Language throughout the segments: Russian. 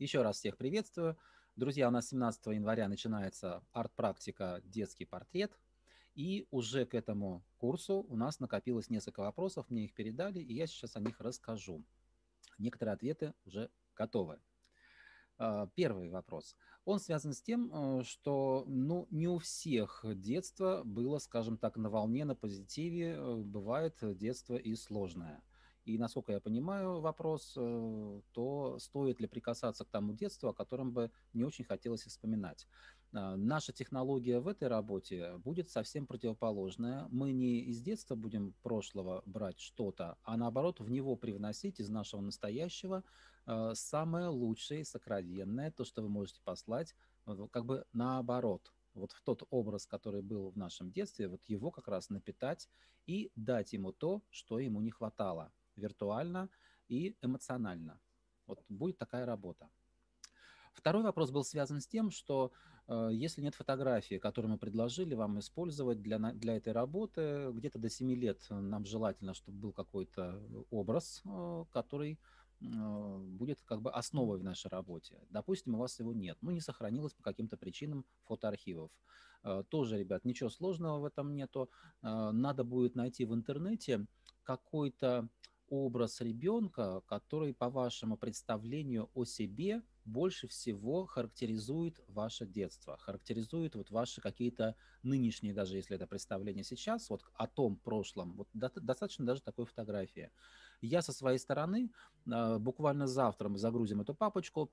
Еще раз всех приветствую. Друзья, у нас 17 января начинается арт-практика «Детский портрет». И уже к этому курсу у нас накопилось несколько вопросов, мне их передали, и я сейчас о них расскажу. Некоторые ответы уже готовы. А, первый вопрос. Он связан с тем, э, что ну, не у всех детство было, скажем так, на волне, на позитиве. Э, бывает детство и сложное. И, насколько я понимаю вопрос, э, то стоит ли прикасаться к тому детству, о котором бы не очень хотелось вспоминать. А, наша технология в этой работе будет совсем противоположная. Мы не из детства будем прошлого брать что-то, а наоборот в него привносить из нашего настоящего э, самое лучшее и сокровенное, то, что вы можете послать, как бы наоборот, вот в тот образ, который был в нашем детстве, вот его как раз напитать и дать ему то, что ему не хватало виртуально и эмоционально. Вот будет такая работа. Второй вопрос был связан с тем, что э, если нет фотографии, которую мы предложили вам использовать для, для этой работы, где-то до 7 лет э, нам желательно, чтобы был какой-то образ, э, который э, будет как бы основой в нашей работе. Допустим, у вас его нет, ну не сохранилось по каким-то причинам фотоархивов. Э, тоже, ребят, ничего сложного в этом нету. Э, надо будет найти в интернете какой-то образ ребенка, который, по вашему представлению о себе, больше всего характеризует ваше детство, характеризует вот ваши какие-то нынешние, даже если это представление сейчас, вот о том прошлом, вот достаточно даже такой фотографии. Я со своей стороны, а, буквально завтра мы загрузим эту папочку,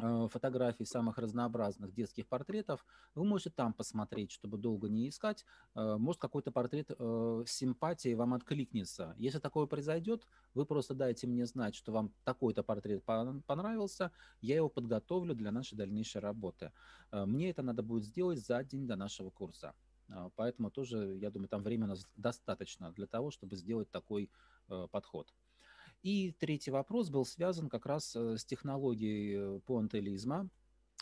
Э, фотографий самых разнообразных детских портретов. Вы можете там посмотреть, чтобы долго не искать. Э, может, какой-то портрет э, симпатии вам откликнется. Если такое произойдет, вы просто дайте мне знать, что вам такой-то портрет понравился, я его подготовлю для нашей дальнейшей работы. Мне это надо будет сделать за день до нашего курса. Поэтому тоже, я думаю, там времени достаточно для того, чтобы сделать такой подход. И третий вопрос был связан как раз э, с технологией пуантелизма,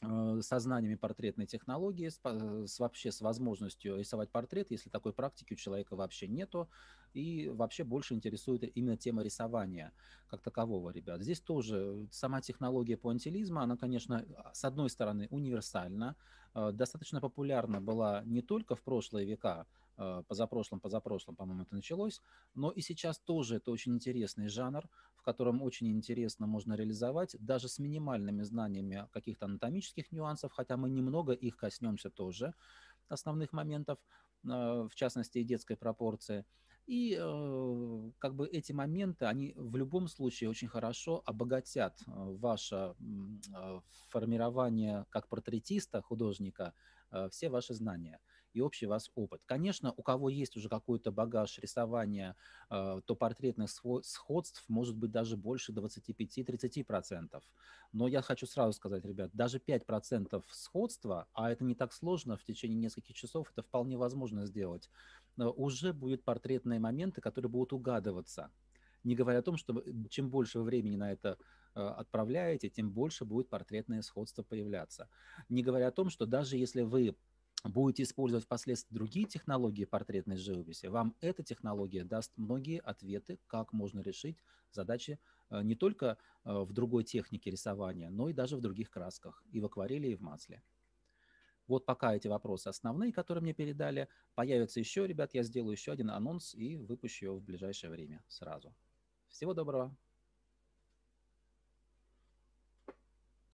э, со знаниями портретной технологии, с, с вообще с возможностью рисовать портрет, если такой практики у человека вообще нету, и вообще больше интересует именно тема рисования как такового, ребят. Здесь тоже сама технология пуантилизма, она, конечно, с одной стороны универсальна, э, достаточно популярна была не только в прошлые века, Э, позапрошлом, позапрошлом, по-моему, это началось. Но и сейчас тоже это очень интересный жанр, в котором очень интересно можно реализовать, даже с минимальными знаниями каких-то анатомических нюансов, хотя мы немного их коснемся тоже, основных моментов, э, в частности, и детской пропорции. И э, как бы эти моменты, они в любом случае очень хорошо обогатят ваше формирование как портретиста, художника, все ваши знания и общий у вас опыт. Конечно, у кого есть уже какой-то багаж рисования, э, то портретных сходств может быть даже больше 25-30%. Но я хочу сразу сказать, ребят, даже 5% сходства, а это не так сложно, в течение нескольких часов это вполне возможно сделать, э, уже будут портретные моменты, которые будут угадываться. Не говоря о том, что чем больше вы времени на это э, отправляете, тем больше будет портретное сходство появляться. Не говоря о том, что даже если вы будете использовать впоследствии другие технологии портретной живописи, вам эта технология даст многие ответы, как можно решить задачи э, не только э, в другой технике рисования, но и даже в других красках, и в акварели, и в масле. Вот пока эти вопросы основные, которые мне передали. Появятся еще, ребят, я сделаю еще один анонс и выпущу его в ближайшее время сразу. Всего доброго!